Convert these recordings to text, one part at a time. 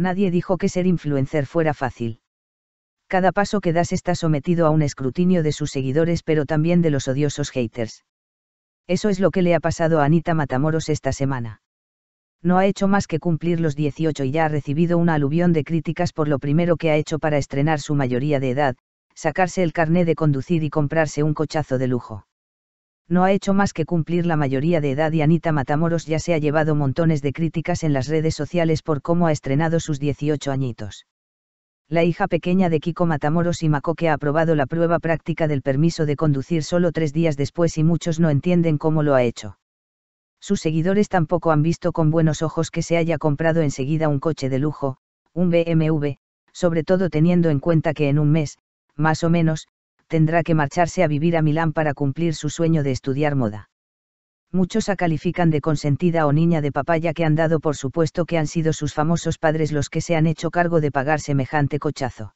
nadie dijo que ser influencer fuera fácil. Cada paso que das está sometido a un escrutinio de sus seguidores pero también de los odiosos haters. Eso es lo que le ha pasado a Anita Matamoros esta semana. No ha hecho más que cumplir los 18 y ya ha recibido una aluvión de críticas por lo primero que ha hecho para estrenar su mayoría de edad, sacarse el carné de conducir y comprarse un cochazo de lujo no ha hecho más que cumplir la mayoría de edad y Anita Matamoros ya se ha llevado montones de críticas en las redes sociales por cómo ha estrenado sus 18 añitos. La hija pequeña de Kiko Matamoros y que ha aprobado la prueba práctica del permiso de conducir solo tres días después y muchos no entienden cómo lo ha hecho. Sus seguidores tampoco han visto con buenos ojos que se haya comprado enseguida un coche de lujo, un BMW, sobre todo teniendo en cuenta que en un mes, más o menos, tendrá que marcharse a vivir a Milán para cumplir su sueño de estudiar moda. Muchos la califican de consentida o niña de papaya que han dado por supuesto que han sido sus famosos padres los que se han hecho cargo de pagar semejante cochazo.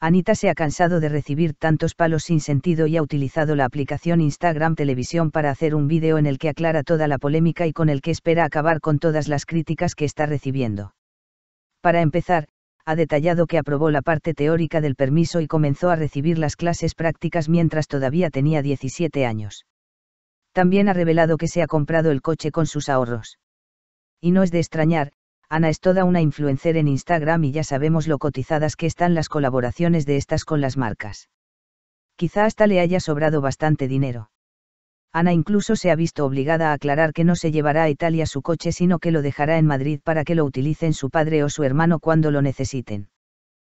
Anita se ha cansado de recibir tantos palos sin sentido y ha utilizado la aplicación Instagram Televisión para hacer un vídeo en el que aclara toda la polémica y con el que espera acabar con todas las críticas que está recibiendo. Para empezar, ha detallado que aprobó la parte teórica del permiso y comenzó a recibir las clases prácticas mientras todavía tenía 17 años. También ha revelado que se ha comprado el coche con sus ahorros. Y no es de extrañar, Ana es toda una influencer en Instagram y ya sabemos lo cotizadas que están las colaboraciones de estas con las marcas. Quizá hasta le haya sobrado bastante dinero. Ana incluso se ha visto obligada a aclarar que no se llevará a Italia su coche sino que lo dejará en Madrid para que lo utilicen su padre o su hermano cuando lo necesiten.